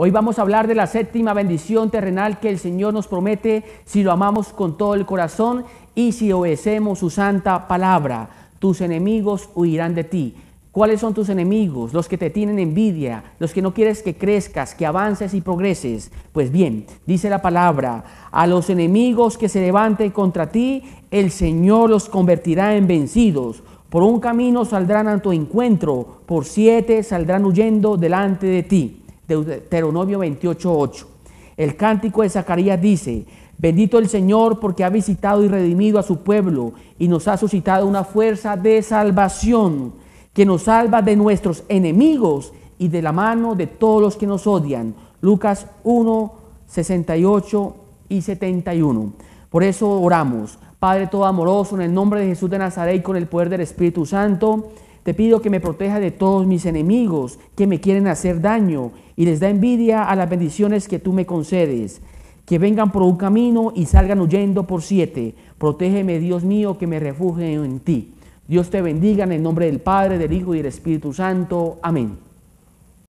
Hoy vamos a hablar de la séptima bendición terrenal que el Señor nos promete si lo amamos con todo el corazón y si obedecemos su santa palabra. Tus enemigos huirán de ti. ¿Cuáles son tus enemigos? Los que te tienen envidia, los que no quieres que crezcas, que avances y progreses. Pues bien, dice la palabra, a los enemigos que se levanten contra ti, el Señor los convertirá en vencidos. Por un camino saldrán a tu encuentro, por siete saldrán huyendo delante de ti. Deuteronomio 8. El cántico de Zacarías dice, bendito el Señor porque ha visitado y redimido a su pueblo y nos ha suscitado una fuerza de salvación que nos salva de nuestros enemigos y de la mano de todos los que nos odian. Lucas 1, 68 y 71. Por eso oramos, Padre todo amoroso, en el nombre de Jesús de Nazaret y con el poder del Espíritu Santo te pido que me proteja de todos mis enemigos que me quieren hacer daño y les da envidia a las bendiciones que tú me concedes. Que vengan por un camino y salgan huyendo por siete. Protégeme, Dios mío, que me refugie en ti. Dios te bendiga en el nombre del Padre, del Hijo y del Espíritu Santo. Amén.